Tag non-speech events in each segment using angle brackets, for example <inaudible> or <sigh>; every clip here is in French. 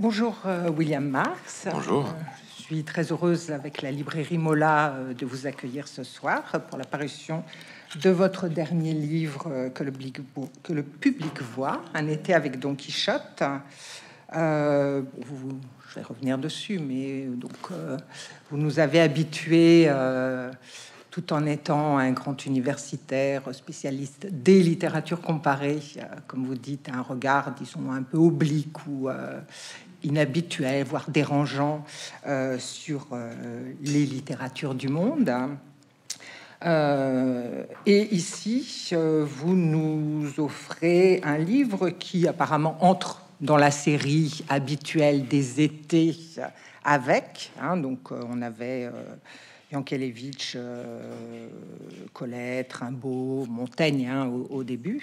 Bonjour euh, William Marx. Bonjour. Euh, je suis très heureuse avec la librairie Mola euh, de vous accueillir ce soir pour la parution de votre dernier livre que le public, voit, Un été avec Don Quichotte. je vais revenir dessus, mais donc vous nous avez habitués, tout en étant un grand universitaire spécialiste des littératures comparées, comme vous dites, un regard, disons, un peu oblique ou inhabituel, voire dérangeant euh, sur euh, les littératures du monde. Euh, et ici, vous nous offrez un livre qui apparemment entre dans la série habituelle des étés avec. Hein, donc, on avait Yankelevitch, Colette, Rimbaud, Montaigne hein, au, début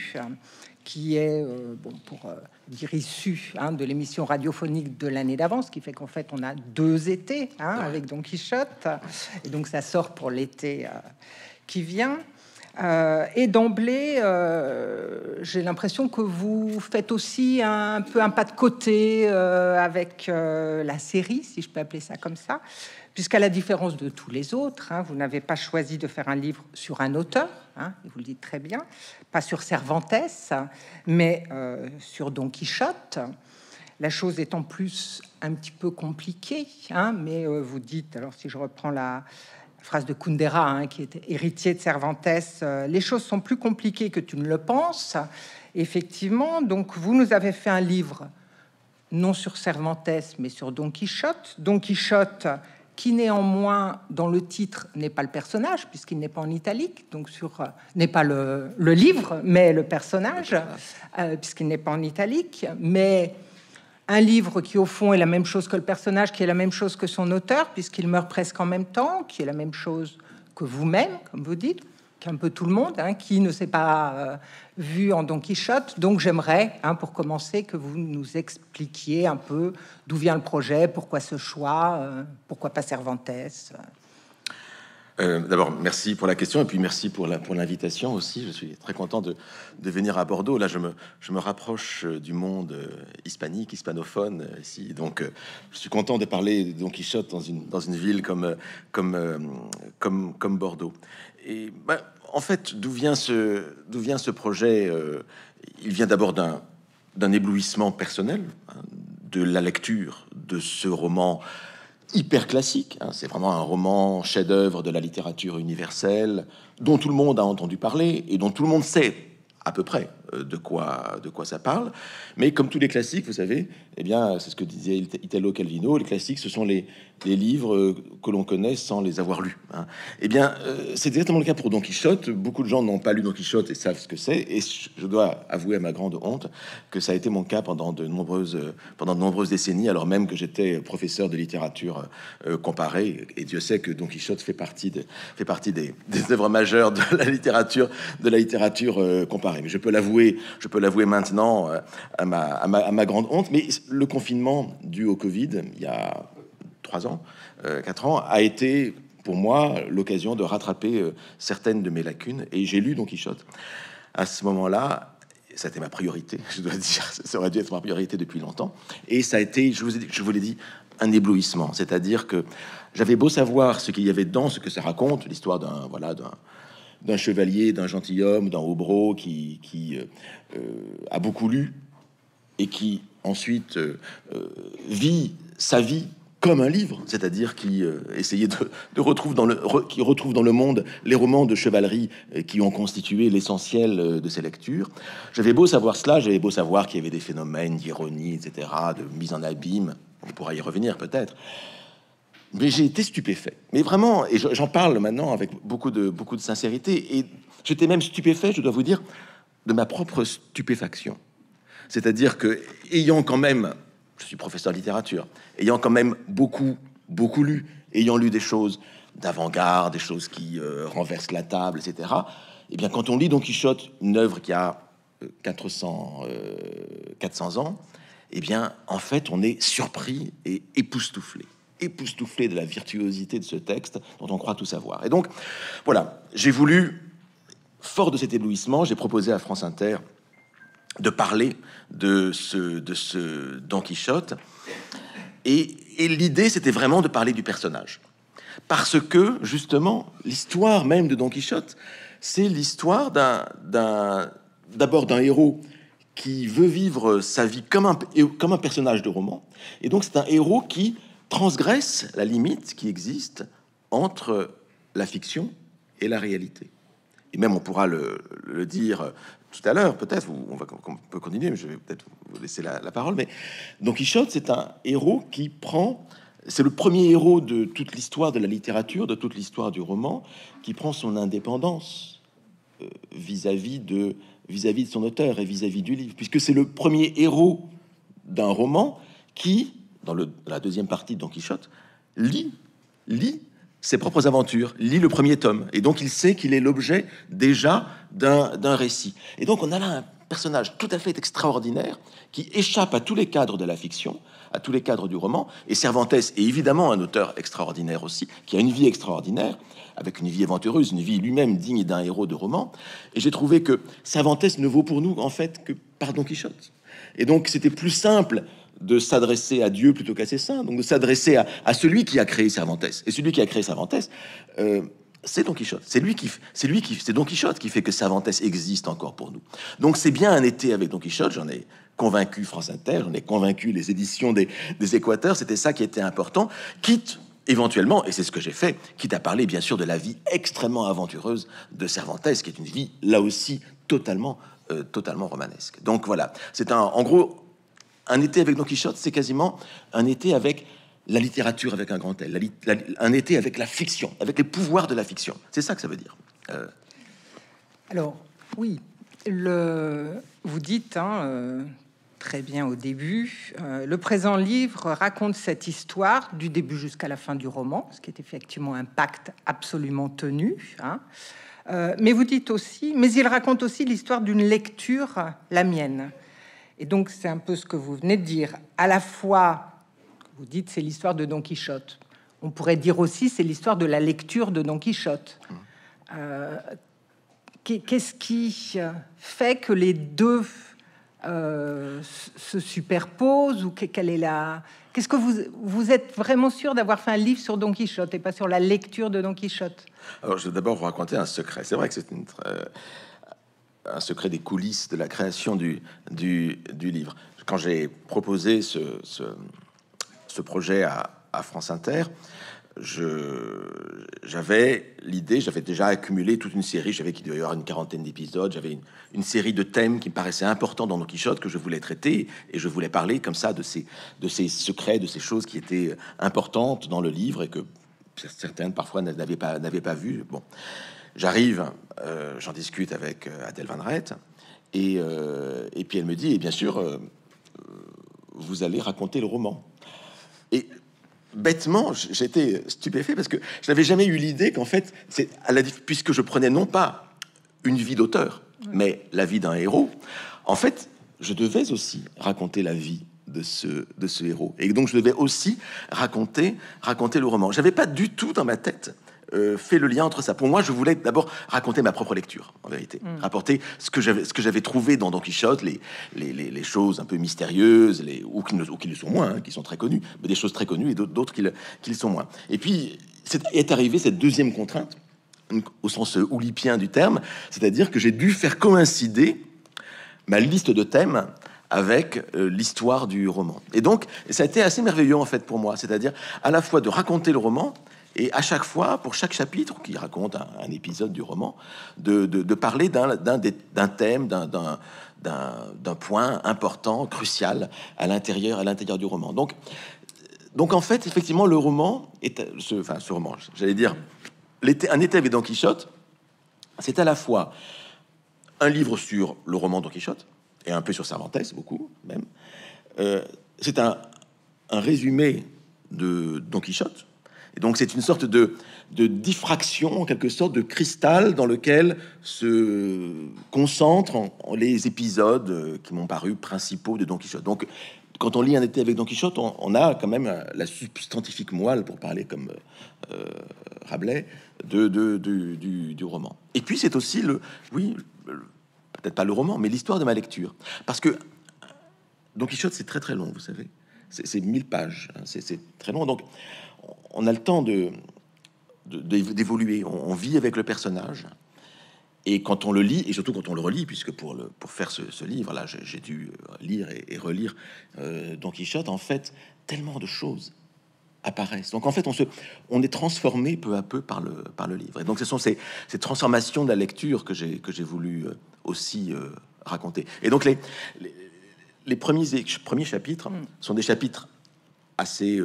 qui est euh, bon pour euh, dire issu hein, de l'émission radiophonique de l'année d'avance, qui fait qu'en fait on a deux étés hein, avec Don Quichotte, et donc ça sort pour l'été euh, qui vient. et d'emblée, j'ai l'impression que vous faites aussi un, un peu un pas de côté avec la série, si je peux appeler ça comme ça, puisqu'à la différence de tous les autres, hein, vous n'avez pas choisi de faire un livre sur un auteur, hein, vous le dites très bien, pas sur Cervantes, mais euh, sur Don Quichotte. La chose est en plus un petit peu compliquée, hein, mais euh, vous dites, alors si je reprends la, phrase de Kundera, qui est héritier de Cervantes, euh, les choses sont plus compliquées que tu ne le penses. Effectivement, donc vous nous avez fait un livre non sur Cervantes, mais sur Don Quichotte. Don Quichotte, qui néanmoins, dans le titre, n'est pas le personnage, puisqu'il n'est pas en italique, donc sur euh, n'est pas le, livre, mais le personnage, euh, puisqu'il n'est pas en italique, mais un livre qui au fond est la même chose que le personnage, qui est la même chose que son auteur, puisqu'il meurt presque en même temps, qui est la même chose que vous-même, comme vous dites, un peu tout le monde, hein, qui ne s'est pas euh, vu en Don Quichotte. Donc j'aimerais, hein, pour commencer, que vous nous expliquiez un peu d'où vient le projet, pourquoi ce choix, euh, pourquoi pas Cervantes. Euh. Euh, d'abord, merci pour la question et puis merci pour l'invitation aussi. Je suis très content de, venir à Bordeaux. Là, je me, rapproche euh, du monde euh, hispanique, hispanophone ici. Donc, je suis content de parler de Don Quichotte dans une, ville comme, comme, comme, Bordeaux. Et ben, en fait, d'où vient, ce, vient ce projet Il vient d'abord d'un éblouissement personnel, hein, de la lecture de ce roman hyper classique. Hein. c'est vraiment un roman chef-d'œuvre de la littérature universelle dont tout le monde a entendu parler et dont tout le monde sait à peu près euh, de quoi, de quoi ça parle. Mais comme tous les classiques, vous savez, eh bien, c'est ce que disait Italo Calvino, les classiques, ce sont les, les livres euh, que l'on connaît sans les avoir lus. Hein. Eh bien, euh, c'est exactement le cas pour Don Quichotte. Beaucoup de gens n'ont pas lu Don Quichotte et savent ce que c'est. Et je dois avouer à ma grande honte que ça a été mon cas pendant de nombreuses, euh, pendant nombreuses décennies, alors même que j'étais professeur de littérature comparée. Et Dieu sait que Don Quichotte fait partie, de, fait partie des, des œuvres majeures de la littérature, de la littérature comparée. Mais je peux l'avouer, je peux l'avouer maintenant à ma, à ma grande honte. Mais le confinement dû au Covid, il y a trois ans, euh, quatre ans, a été pour moi l'occasion de rattraper euh, certaines de mes lacunes. Et j'ai lu Don Quichotte à ce moment-là. Ça a été ma priorité, <laughs> je dois dire. Ça aurait dû être ma priorité depuis longtemps. Et ça a été, je vous, ai, je vous l'ai dit, un éblouissement. C'est-à-dire que j'avais beau savoir ce qu'il y avait dedans, ce que ça raconte, l'histoire d'un voilà d'un d'un chevalier, d'un gentilhomme, d'un hobro qui, qui euh, a beaucoup lu et qui ensuite vit sa vie comme un livre, c'est-à-dire qui euh, essayait de, de retrouve dans le qui retrouve dans le monde les romans de chevalerie euh, qui ont constitué l'essentiel euh, de ses lectures. J'avais beau savoir cela, j'avais beau savoir qu'il y avait des phénomènes d'ironie, etc., de mise en abîme. On pourra y revenir peut-être. Mais j'ai été stupéfait. Mais vraiment, et j'en parle maintenant avec beaucoup de beaucoup de sincérité. Et j'étais même stupéfait, je dois vous dire, de ma propre stupéfaction. C'est-à-dire que, ayant quand même je suis professeur de littérature, ayant quand même beaucoup, beaucoup lu, ayant lu des choses d'avant-garde, des choses qui euh, renversent la table, etc. Eh bien, quand on lit Don Quichotte, une œuvre qui a 400, euh, 400 euh, ans, eh bien, en fait, on est surpris et époustouflé époustouflé de la virtuosité de ce texte dont on croit tout savoir. Et donc, voilà, j'ai voulu, fort de cet éblouissement, j'ai proposé à France Inter de parler de ce, de ce Don Quichotte. Et, l'idée, c'était vraiment de parler du personnage. Parce que, justement, l'histoire même de Don Quichotte, c'est l'histoire d'un, d'abord d'un héros qui veut vivre sa vie comme un, comme un personnage de roman. Et donc, c'est un héros qui transgresse la limite qui existe entre la fiction et la réalité même on pourra le, dire euh, tout à l'heure, peut-être, on, va, on peut continuer, mais je vais peut-être vous laisser la, parole. Mais Don Quichotte, c'est un héros qui prend, c'est le premier héros de toute l'histoire de la littérature, de toute l'histoire du roman, qui prend son indépendance euh, vis-à-vis de -vis de, vis, de son auteur et vis-à-vis du livre, puisque c'est le premier héros d'un roman qui, dans la deuxième partie de Don Quichotte, lit, lit ses propres aventures, lit le premier tome, et donc il sait qu'il est l'objet déjà d'un récit. Et donc on a là un personnage tout à fait extraordinaire qui échappe à tous les cadres de la fiction, à tous les cadres du roman, et Cervantes est évidemment un auteur extraordinaire aussi, qui a une vie extraordinaire, avec une vie aventureuse, une vie lui-même digne d'un héros de roman, et j'ai trouvé que Cervantes ne vaut pour nous en fait que par Don Quichotte. Et donc c'était plus simple de s'adresser à Dieu plutôt qu'à ses saints, donc de s'adresser à, celui qui a créé Cervantes. Et celui qui a créé Cervantes, euh, c'est Don Quichotte. C'est lui qui, c'est lui qui, c'est Don Quichotte qui fait que Cervantes existe encore pour nous. Donc c'est bien un été avec Don Quichotte. J'en ai convaincu France Inter, j'en ai convaincu les éditions des, des Équateurs. C'était ça qui était important. Quitte éventuellement, et c'est ce que j'ai fait, quitte à parler bien sûr de la vie extrêmement aventureuse de Cervantes, qui est une vie là aussi totalement, euh, totalement romanesque. Donc voilà, c'est un, en gros un été avec Don Quichotte, c'est quasiment un été avec la littérature avec un grand L, un été avec la fiction, avec les pouvoirs de la fiction. C'est ça que ça veut dire. Euh. Alors, oui, vous dites hein, euh, très bien au début, euh, le présent livre raconte cette histoire du début jusqu'à la fin du roman, ce qui est effectivement un pacte absolument tenu. Hein. mais vous dites aussi, mais il raconte aussi l'histoire d'une lecture, la mienne, et donc, c'est un peu ce que vous venez de dire. À la fois, vous dites, c'est l'histoire de Don Quichotte. On pourrait dire aussi, c'est l'histoire de la lecture de Don Quichotte. Mmh. Euh, qu'est-ce qui euh, fait que les deux euh, se superposent ou quelle est la Qu'est-ce que vous vous êtes vraiment sûr d'avoir fait un livre sur Don Quichotte et pas sur la lecture de Don Quichotte Alors, je vais d'abord vous raconter un secret. C'est vrai que c'est une très un secret des coulisses de la création du, du, livre. Quand j'ai proposé ce, ce, projet à, à France Inter, j'avais l'idée, j'avais déjà accumulé toute une série, j'avais qu'il devait y avoir une quarantaine d'épisodes, j'avais une, une, série de thèmes qui me paraissaient importants dans Don Quichotte que je voulais traiter et je voulais parler comme ça de ces, de ces secrets, de ces choses qui étaient importantes dans le livre et que certaines parfois n'avaient pas, n'avaient pas vu. Bon. J'arrive, euh, j'en discute avec euh, Adèle Van Rett, et, euh, et, puis elle me dit, et eh bien sûr, vous allez raconter le roman. Et bêtement, j'étais stupéfait parce que je n'avais jamais eu l'idée qu'en fait, c'est puisque je prenais non pas une vie d'auteur, mais la vie d'un héros, en fait, je devais aussi raconter la vie de ce, de ce héros. Et donc, je devais aussi raconter, raconter le roman. Je n'avais pas du tout dans ma tête euh, fait le lien entre ça. Pour moi, je voulais d'abord raconter ma propre lecture, en vérité. Mm. Rapporter ce que j'avais trouvé dans Don Quichotte, les, choses un peu mystérieuses, les, ou qui, sont moins, hein, qui sont très connues, mais des choses très connues et d'autres qui, le, sont moins. Et puis, est, est arrivée cette deuxième contrainte, au sens euh, oulipien du terme, c'est-à-dire que j'ai dû faire coïncider ma liste de thèmes avec euh, l'histoire du roman. Et donc, ça a été assez merveilleux en fait pour moi, c'est-à-dire à la fois de raconter le roman et à chaque fois, pour chaque chapitre qui raconte un, épisode du roman, de, parler d'un thème, d'un point important, crucial à l'intérieur du roman. Donc, donc en fait, effectivement, le roman est ce, enfin, ce roman, j'allais dire, un été avec Don Quichotte, c'est à la fois un livre sur le roman Don Quichotte et un peu sur Cervantes, beaucoup même. Euh, c'est un résumé de Don Quichotte et donc c'est une sorte de, diffraction, en quelque sorte, de cristal dans lequel se concentrent les épisodes euh, qui m'ont paru principaux de Don Quichotte. Donc quand on lit un été avec Don Quichotte, on, a quand même euh, la substantifique moelle, pour parler comme euh, Rabelais, de, du, roman. Et puis c'est aussi le, oui, peut-être pas le roman, mais l'histoire de ma lecture. Parce que Don Quichotte, c'est très très long, vous savez. C'est 1000 pages, hein, c'est très long. Donc on a le temps de, d'évoluer. On, vit avec le personnage. Et quand on le lit, et surtout quand on le relit, puisque pour, le, pour faire ce, livre-là, j'ai dû lire et, relire euh, Don Quichotte, en fait, tellement de choses apparaissent. Donc en fait, on, se, on est transformé peu à peu par le, livre. Et donc ce sont ces, transformations de la lecture que j'ai voulu euh, aussi euh, raconter. Et donc les, les, les premiers, chapitres mm. sont des chapitres assez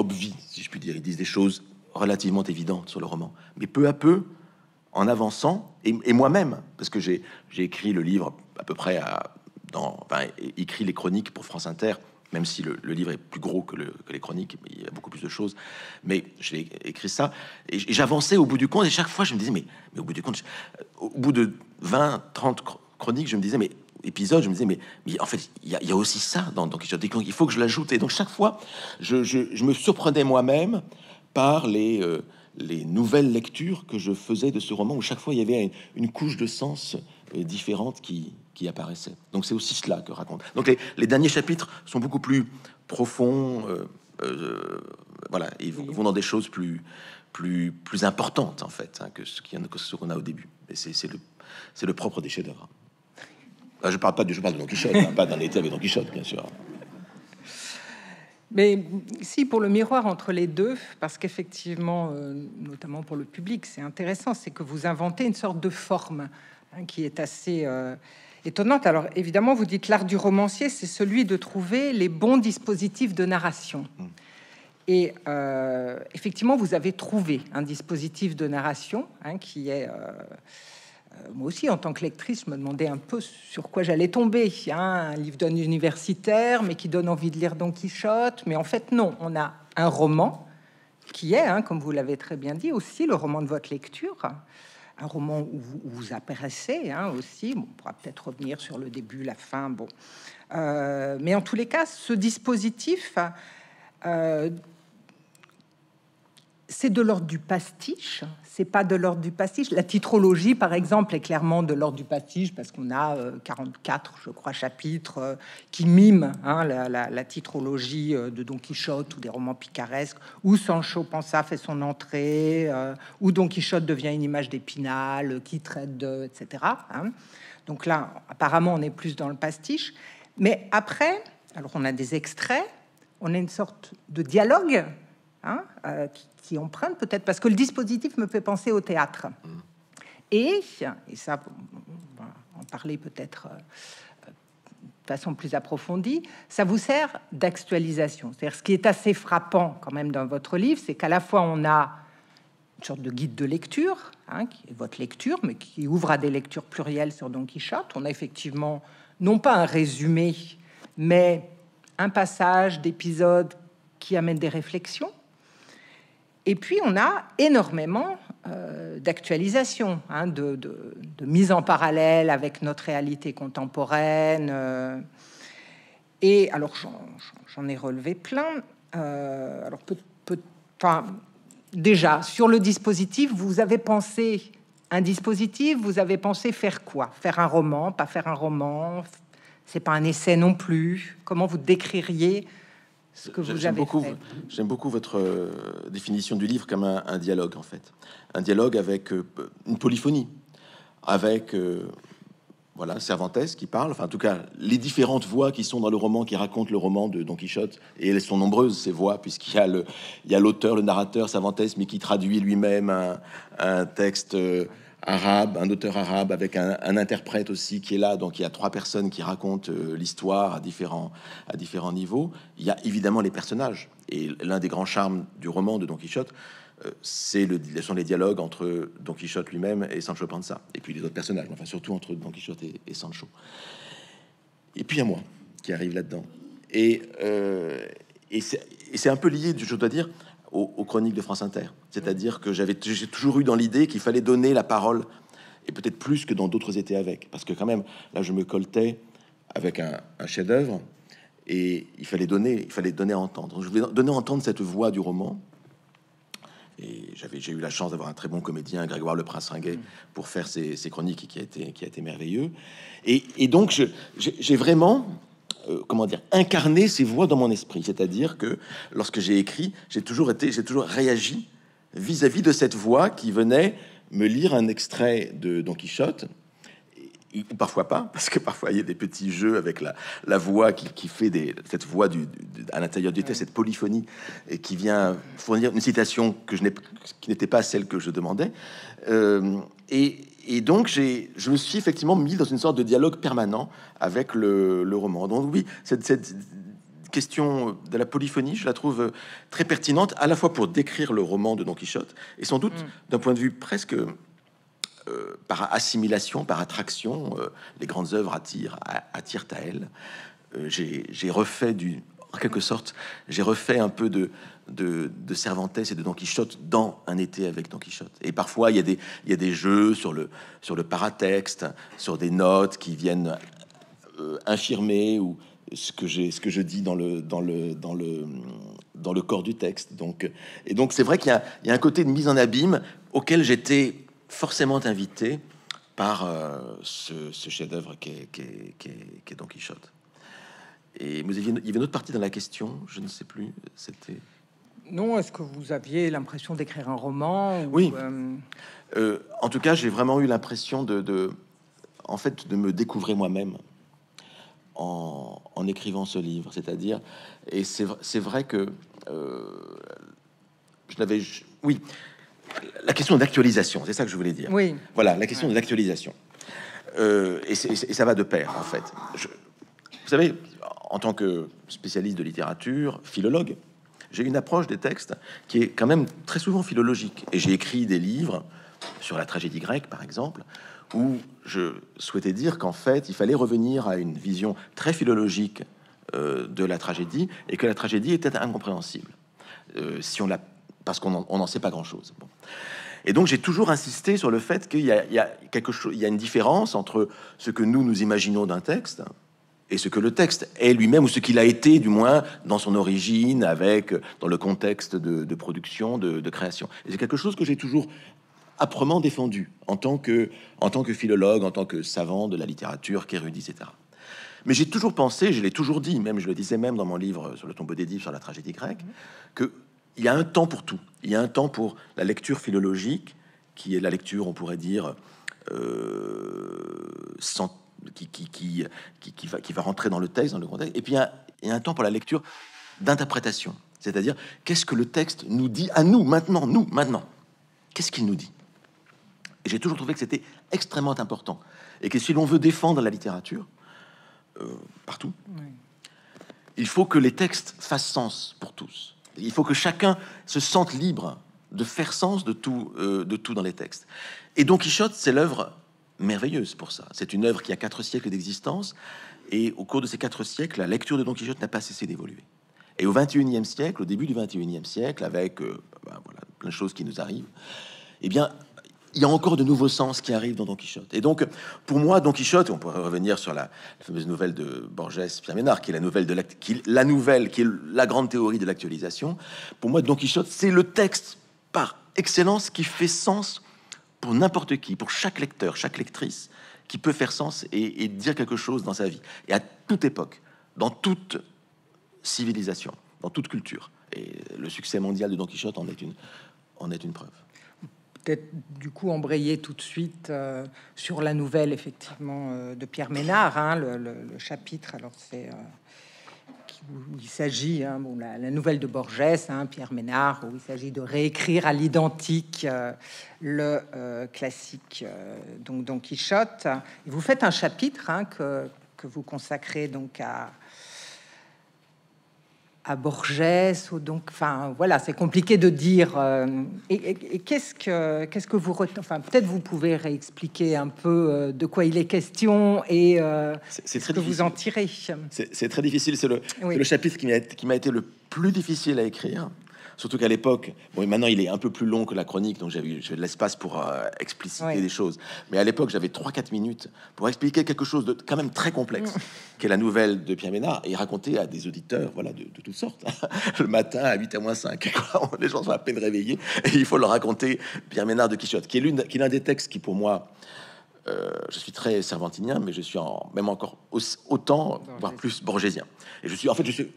obvi, si je puis dire. Ils disent des choses relativement évidentes sur le roman. Mais peu à peu, en avançant, et, moi-même, parce que j'ai écrit le livre à peu près à, dans, écrit les chroniques pour France Inter, même si le, livre est plus gros que, les chroniques, il y a beaucoup plus de choses. Mais j'ai écrit ça, et j'avançais au bout du compte, et chaque fois je me disais, mais, mais au bout du compte, euh, au bout de 20, 30 chroniques, je me disais, mais épisode, je me disais, mais, en fait, il y, a aussi ça dans, dans Quichotte. Donc, il faut que je l'ajoute. Et donc, chaque fois, je, me surprenais moi-même par euh, les, nouvelles lectures que je faisais de ce roman, où chaque fois, il y avait une, couche de sens euh, différente qui, apparaissait. Donc, c'est aussi cela que raconte. Donc, les, derniers chapitres sont beaucoup plus profonds. Euh, voilà, ils vont, dans des choses plus, plus, plus importantes, en fait, hein, que ce qu'on a au début. Et c'est le, le propre des chefs-d'œuvre. Ah, je parle pas du je de Don Quichotte, hein, pas d'un été avec Don Quichotte, bien sûr. Mais si, pour le miroir entre les deux, parce qu'effectivement, euh, notamment pour le public, c'est intéressant, c'est que vous inventez une sorte de forme hein, qui est assez euh, étonnante. Alors évidemment, vous dites l'art du romancier, c'est celui de trouver les bons dispositifs de narration. Hmm. Et euh, effectivement, vous avez trouvé un dispositif de narration hein, qui est euh, moi aussi, en tant que lectrice, je me demandais un peu sur quoi j'allais tomber. Hein. un livre d'un universitaire, mais qui donne envie de lire Don Quichotte. Mais en fait, non, on a un roman qui est, hein, comme vous l'avez très bien dit, aussi le roman de votre lecture. Un roman où vous, vous apparaissez hein, aussi. on pourra peut-être revenir sur le début, la fin. Bon, euh, mais en tous les cas, ce dispositif euh, c'est de l'ordre du pastiche. C'est pas de l'ordre du pastiche. La titrologie, par exemple, est clairement de l'ordre du pastiche parce qu'on a 44, euh, je crois, chapitres euh, qui miment hein, la, titrologie euh, de Don Quichotte ou des romans picaresques, où Sancho Panza fait son entrée, où Don Quichotte devient une image d'épinal, qui traite de, etc. Hein. Donc là, apparemment, on est plus dans le pastiche. Mais après, alors on a des extraits, on a une sorte de dialogue hein, qui, qui emprunte peut-être, parce que le dispositif me fait penser au théâtre. Mm. Et, et ça, on va en parler peut-être euh, de façon plus approfondie, ça vous sert d'actualisation. C'est-à-dire, ce qui est assez frappant quand même dans votre livre, c'est qu'à la fois on a une sorte de guide de lecture, hein, qui est votre lecture, mais qui ouvre à des lectures plurielles sur Don Quichotte. On a effectivement, non pas un résumé, mais un passage d'épisodes qui amène des réflexions. Et puis, on a énormément euh, d'actualisation, hein, de, mise en parallèle avec notre réalité contemporaine. Euh. et alors, j'en ai relevé plein. Euh, alors, déjà, sur le dispositif, vous avez pensé un dispositif, vous avez pensé faire quoi Faire un roman, pas faire un roman C'est pas un essai non plus Comment vous décririez beaucoup, J'aime beaucoup votre euh, définition du livre comme un, dialogue, en fait. Un dialogue avec euh, une polyphonie, avec... Euh, voilà, Cervantes qui parle, enfin en tout cas les différentes voix qui sont dans le roman, qui racontent le roman de Don Quichotte, et elles sont nombreuses ces voix, puisqu'il y a le, il y a l'auteur, le narrateur Cervantes, mais qui traduit lui-même un, un texte arabe, un auteur arabe avec un, interprète aussi qui est là. Donc il y a trois personnes qui racontent euh, l'histoire à différents, à différents niveaux. Il y a évidemment les personnages. Et l'un des grands charmes du roman de Don Quichotte, euh, c'est le, sont les dialogues entre Don Quichotte lui-même et Sancho Panza. Et puis les autres personnages, enfin surtout entre Don Quichotte et, Sancho. Et puis a moi qui arrive là-dedans. Et, euh, et c'est un peu lié, je dois dire, aux, chroniques de France Inter. C'est-à-dire que j'avais j'ai toujours eu dans l'idée qu'il fallait donner la parole, et peut-être plus que dans d'autres étés avec. Parce que quand même, là, je me coltais avec un, chef-d'œuvre, et il fallait donner, il fallait donner à entendre. je voulais donner à entendre cette voix du roman. Et j'avais, j'ai eu la chance d'avoir un très bon comédien, Grégoire Le Prince Ringuet, pour faire ces chroniques, qui a été, qui a été merveilleux. Et, et donc, j'ai vraiment euh, comment dire, incarner ces voix dans mon esprit. C'est-à-dire que lorsque j'ai écrit, j'ai toujours été, j'ai toujours réagi vis-à-vis de cette voix qui venait me lire un extrait de Don Quichotte, parfois pas, parce que parfois il y a des petits jeux avec la, voix qui, fait des, cette voix à l'intérieur du texte, cette polyphonie, et qui vient fournir une citation que je qui n'était pas celle que je demandais. Euh, et, et donc, je me suis effectivement mis dans une sorte de dialogue permanent avec le, roman. Donc oui, cette, question de la polyphonie, je la trouve très pertinente, à la fois pour décrire le roman de Don Quichotte, et sans doute mm. d'un point de vue presque euh, par assimilation, par attraction, euh, les grandes œuvres attirent, attirent à elles. Euh, j'ai refait du, en quelque sorte, j'ai refait un peu de, de, de, Cervantes et de Don Quichotte dans un été avec Don Quichotte. Et parfois, il y a des, il y des jeux sur le, sur le paratexte, sur des notes qui viennent euh, infirmer ou ce que, j'ai ce que je dis dans le, dans le, dans le, dans le corps du texte. Donc, et donc, c'est vrai qu'il y, a un côté de mise en abîme auquel j'étais forcément invité par euh, ce, chef-d'œuvre qui est Don Quichotte. Et il y avait une autre partie dans la question, je ne sais plus. C'était. Non, est-ce que vous aviez l'impression d'écrire un roman Oui. Euh, euh, en tout cas, j'ai vraiment eu l'impression de, en fait, de me découvrir moi-même en, écrivant ce livre. C'est-à-dire, et c'est vrai que euh, je n'avais, oui, la question d'actualisation, c'est ça que je voulais dire. Oui. Voilà, la question de l'actualisation. Et, ça va de pair, en fait. vous savez, en tant que spécialiste de littérature, philologue, j'ai une approche des textes qui est quand même très souvent philologique. Et j'ai écrit des livres sur la tragédie grecque, par exemple, où je souhaitais dire qu'en fait, il fallait revenir à une vision très philologique euh, de la tragédie et que la tragédie était incompréhensible. Euh, si on la... Parce qu'on n'en sait pas grand-chose. Et donc j'ai toujours insisté sur le fait qu'il a quelque chose, il y a une différence entre ce que nous nous imaginons d'un texte, et ce que le texte est lui-même, ou ce qu'il a été, du moins, dans son origine, avec, dans le contexte de, production, de, création. Et c'est quelque chose que j'ai toujours âprement défendu en tant, que, en tant que philologue, en tant que savant de la littérature, qu'érudit, etc. Mais j'ai toujours pensé, je l'ai toujours dit, même je le disais même dans mon livre sur le tombeau d'Édipe, sur la tragédie grecque, mm-hmm. que il y a un temps pour tout. Il y a un temps pour la lecture philologique, qui est la lecture, on pourrait dire, sans euh, qui, qui, qui, qui, va, qui va rentrer dans le texte, dans le contexte. Et puis, il y a, un temps pour la lecture d'interprétation. C'est-à-dire, qu'est-ce que le texte nous dit à nous, maintenant, nous, maintenant Qu'est-ce qu'il nous dit J'ai toujours trouvé que c'était extrêmement important. Et que si l'on veut défendre la littérature, euh, partout, il faut que les textes fassent sens pour tous. Il faut que chacun se sente libre de faire sens de tout, euh, de tout dans les textes. Et Don Quichotte, c'est l'œuvre merveilleuse pour ça. C'est une œuvre qui a quatre siècles d'existence, et au cours de ces quatre siècles, la lecture de Don Quichotte n'a pas cessé d'évoluer. Et au 21e siècle, au début du 21e siècle, avec euh, bah, la plein de choses qui nous arrivent, eh bien, il y a encore de nouveaux sens qui arrivent dans Don Quichotte. Et donc, pour moi, Don Quichotte, on pourrait revenir sur la, fameuse nouvelle de Borges, Pierre Ménard, qui est la nouvelle, de la nouvelle, qui est la grande théorie de l'actualisation. Pour moi, Don Quichotte, c'est le texte par excellence qui fait sens pour n'importe qui, pour chaque lecteur, chaque lectrice, qui peut faire sens et, dire quelque chose dans sa vie. Et à toute époque, dans toute civilisation, dans toute culture. Et le succès mondial de Don Quichotte en est une, en est une preuve. Peut-être du coup embrayer tout de suite euh, sur la nouvelle, effectivement, euh, de Pierre Ménard, hein, le, chapitre. Alors c'est. Euh, il s'agit, hein, bon, la, nouvelle de Borges, hein, Pierre Ménard, où il s'agit de réécrire à l'identique euh, le euh, classique euh, donc Don Quichotte. vous faites un chapitre hein, que, que, vous consacrez donc à, à Borges ou donc, enfin voilà, c'est compliqué de dire. Euh, et, qu'est-ce que qu'est-ce que vous Enfin, peut-être vous pouvez réexpliquer un peu euh, de quoi il est question et euh, c'est, ce que vous en tirez. C'est, très difficile. C'est le, chapitre qui qui m'a été le plus difficile à écrire Surtout qu'à l'époque, bon, maintenant il est un peu plus long que la chronique, donc j'ai de l'espace pour euh, expliciter des choses. Mais à l'époque, j'avais 3-4 minutes pour expliquer quelque chose de quand même très complexe, mm. qui est la nouvelle de Pierre Ménard, et raconter à des auditeurs voilà, de, toutes sortes, hein, <laughs> le matin à 8 à moins 5. <laughs> les gens sont à peine réveillés, et il faut leur raconter Pierre Ménard de Quichotte, qui est l'un des textes qui, pour moi, euh, je suis très servantinien, mais je suis en, même encore autant, voire plus borgésien. Et je suis, en fait, je suis,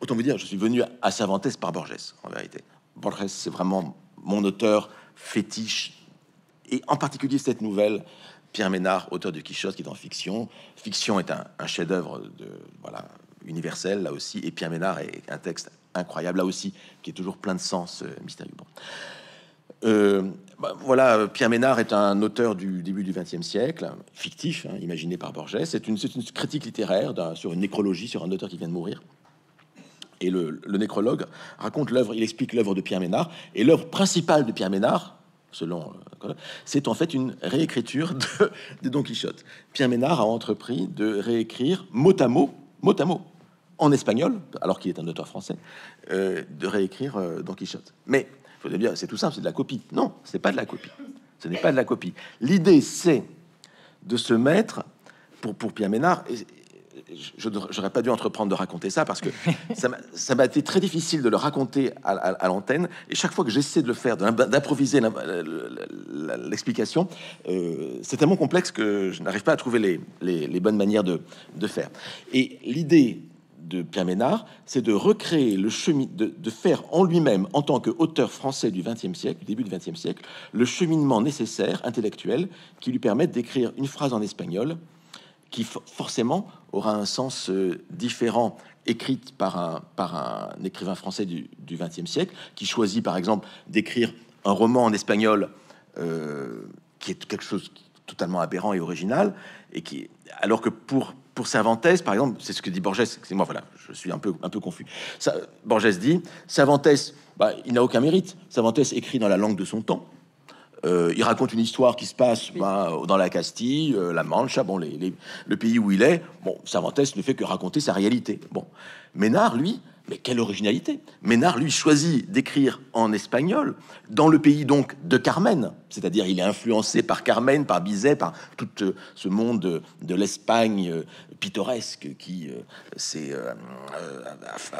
autant vous dire, je suis venu à Cervantes par Borges, en vérité. Borges, c'est vraiment mon auteur fétiche, et en particulier cette nouvelle, Pierre Ménard, auteur de Quichotte, qui est en fiction. Fiction est un, chef-d'œuvre de voilà universel là aussi, et Pierre Ménard est un texte incroyable là aussi, qui est toujours plein de sens euh, mystérieux. Euh, bah, voilà, Pierre Ménard est un auteur du début du XXe siècle, fictif, hein, imaginé par Borges. C'est une, critique littéraire sur une nécrologie, sur un auteur qui vient de mourir. Et le, nécrologue raconte l'œuvre, il explique l'œuvre de Pierre Ménard. Et l'œuvre principale de Pierre Ménard, selon, euh, c'est en fait une réécriture de, Don Quichotte. Pierre Ménard a entrepris de réécrire mot à mot, mot à mot, en espagnol, alors qu'il est un auteur français, euh, de réécrire Don Quichotte. Mais il dire, c'est tout simple, c'est de la copie. Non, c'est pas de la copie. Ce n'est pas de la copie. L'idée, c'est de se mettre, pour, pour Pierre Ménard, et, je n'aurais pas dû entreprendre de raconter ça parce que ça m'a été très difficile de le raconter à, l'antenne. Et chaque fois que j'essaie de le faire, d'improviser l'explication, euh, c'est tellement complexe que je n'arrive pas à trouver les, les, les bonnes manières de, de faire. Et l'idée de Pierre Ménard, c'est de recréer le chemin, de, faire en lui-même, en tant qu'auteur français du XXe siècle, début du XXe siècle, le cheminement nécessaire, intellectuel, qui lui permette d'écrire une phrase en espagnol qui forcément aura un sens euh, différent écrite par un, par un écrivain français du XXe siècle, qui choisit par exemple d'écrire un roman en espagnol euh, qui est quelque chose totalement aberrant et original, et qui, alors que pour pour Cervantes, par exemple, c'est ce que dit Borges, c'est moi, voilà, je suis un peu, un peu confus. Ça, Borges dit, Cervantes, bah, il n'a aucun mérite. Cervantes écrit dans la langue de son temps. Euh, il raconte une histoire qui se passe bah, dans la Castille, euh, la Manche, bon, le pays où il est. Bon, Cervantes ne fait que raconter sa réalité. Bon, Ménard, lui, mais quelle originalité Ménard, lui, choisit d'écrire en espagnol, dans le pays donc de Carmen, c'est-à-dire il est influencé par Carmen, par Bizet, par tout euh, ce monde de l'Espagne euh, pittoresque qui euh, s'est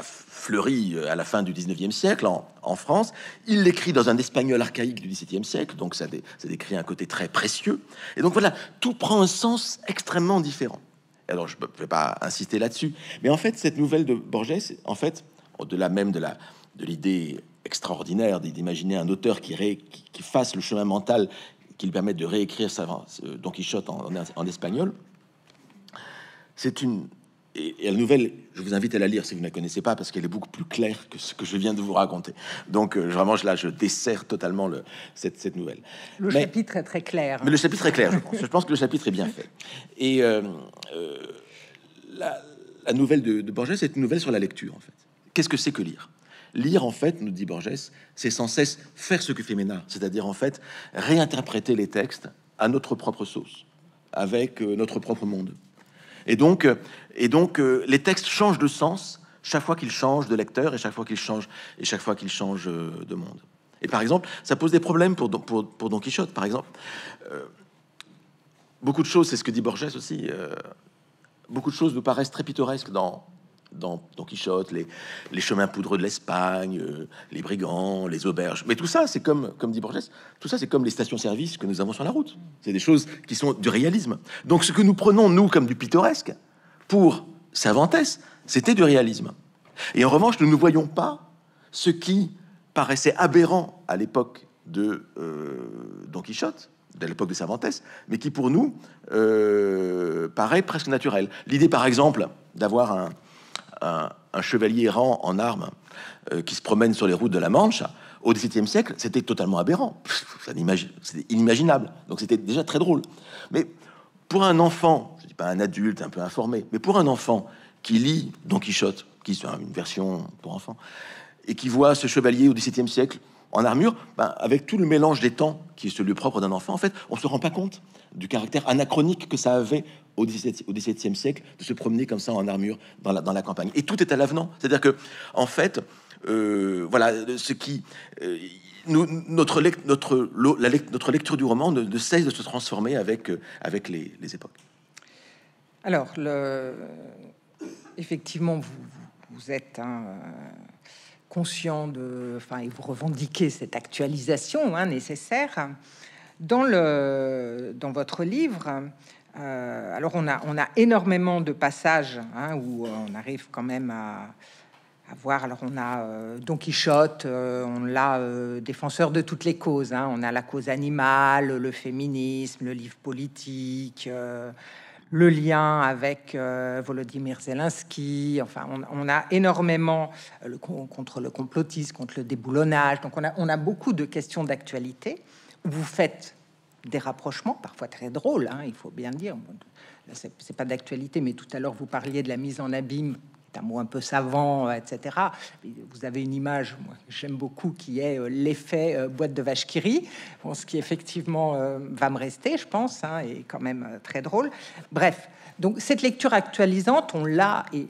fleuri à la fin du 19e siècle en, France. Il l'écrit dans un espagnol archaïque du 17e siècle, donc ça, ça décrit un côté très précieux. Et donc voilà, tout prend un sens extrêmement différent. Alors, je ne vais pas insister là-dessus. Mais en fait, cette nouvelle de Borges, en fait, au-delà même de la de l'idée extraordinaire d'imaginer un auteur qui, qui, fasse le chemin mental qui lui permette de réécrire sa, euh, Don Quichotte en espagnol, c'est une et, la nouvelle, je vous invite à la lire si vous ne la connaissez pas, parce qu'elle est beaucoup plus claire que ce que je viens de vous raconter. Donc, euh, vraiment, là, je desserre totalement le, cette, nouvelle. Le chapitre est très clair. Mais le chapitre est clair, je pense. que le chapitre est bien fait. Et euh, euh, la, nouvelle de, de Borges, c'est une nouvelle sur la lecture, en fait. Qu'est-ce que c'est que lire Lire, en fait, nous dit Borges, c'est sans cesse faire ce que fait Ménard, c'est-à-dire, en fait, réinterpréter les textes à notre propre sauce, avec notre propre monde. Et donc, et donc, euh, les textes changent de sens chaque fois qu'ils changent de lecteur et chaque fois qu'ils changent et chaque fois qu'ils changent euh, de monde. Et par exemple, ça pose des problèmes pour, Don, Quichotte, par exemple. Euh, beaucoup de choses, c'est ce que dit Borges aussi, beaucoup de choses nous paraissent très pittoresques dans, Don Quichotte, les, chemins poudreux de l'Espagne, les brigands, les auberges. Mais tout ça, c'est comme, comme dit Borges, tout ça, c'est comme les stations-service que nous avons sur la route. C'est des choses qui sont du réalisme. Donc ce que nous prenons, nous, comme du pittoresque, pour Cervantes, c'était du réalisme. Et en revanche, nous ne voyons pas ce qui paraissait aberrant à l'époque de euh, Don Quichotte, de l'époque de Cervantes, mais qui pour nous euh, paraît presque naturel. L'idée, par exemple, d'avoir un, chevalier errant en armes euh, qui se promène sur les routes de la Manche, au XVIIe siècle, c'était totalement aberrant. C'était inimaginable. Donc c'était déjà très drôle. Mais pour un enfant un adulte un peu informé, mais pour un enfant qui lit Don Quichotte, qui est une version pour enfants, et qui voit ce chevalier au XVIIe siècle en armure, ben, avec tout le mélange des temps qui est celui propre d'un enfant, en fait, on se rend pas compte du caractère anachronique que ça avait au XVIIe siècle de se promener comme ça en armure dans la, campagne. Et tout est à l'avenant. C'est-à-dire que, en fait, euh, voilà, ce qui... Euh, nous, notre, notre, notre lecture du roman ne, cesse de se transformer avec, euh, avec les époques. Alors, le... effectivement, vous, êtes hein, conscient de, enfin, et vous revendiquez cette actualisation hein, nécessaire. Dans, le, dans votre livre, euh, alors on a, on a énormément de passages hein, où on arrive quand même à, voir. Alors on a euh, Don Quichotte, euh, on l'a défenseur de toutes les causes. on a la cause animale, le féminisme, le livre politique le lien avec euh, Volodymyr Zelensky. Enfin, on, a énormément euh, contre le complotisme, contre le déboulonnage. Donc, on a, beaucoup de questions d'actualité où vous faites des rapprochements, parfois très drôles, hein, il faut bien le dire. C'est pas d'actualité, mais tout à l'heure, vous parliez de la mise en abîme un mot un peu savant, euh, etc. Vous avez une image, moi, j'aime beaucoup, qui est euh, l'effet euh, boîte de vache qui Bon, ce qui effectivement va me rester, je pense, hein, et quand même très drôle. Bref, donc cette lecture actualisante, on l'a et,